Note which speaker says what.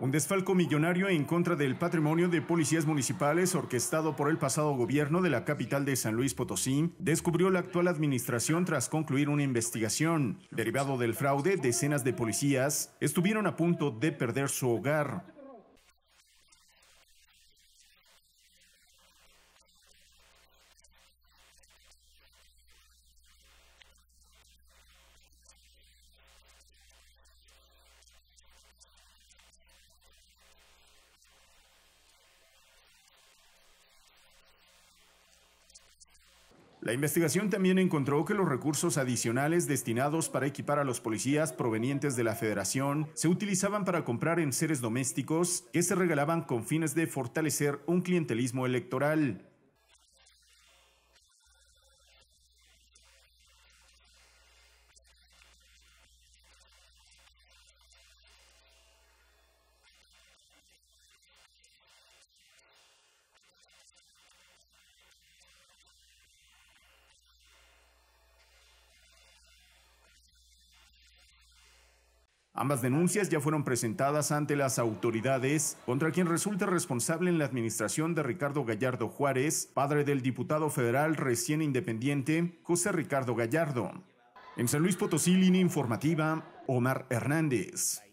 Speaker 1: Un desfalco millonario en contra del patrimonio de policías municipales orquestado por el pasado gobierno de la capital de San Luis Potosí descubrió la actual administración tras concluir una investigación. Derivado del fraude, decenas de policías estuvieron a punto de perder su hogar. La investigación también encontró que los recursos adicionales destinados para equipar a los policías provenientes de la Federación se utilizaban para comprar en seres domésticos que se regalaban con fines de fortalecer un clientelismo electoral. Ambas denuncias ya fueron presentadas ante las autoridades contra quien resulta responsable en la administración de Ricardo Gallardo Juárez, padre del diputado federal recién independiente José Ricardo Gallardo. En San Luis Potosí, línea informativa, Omar Hernández.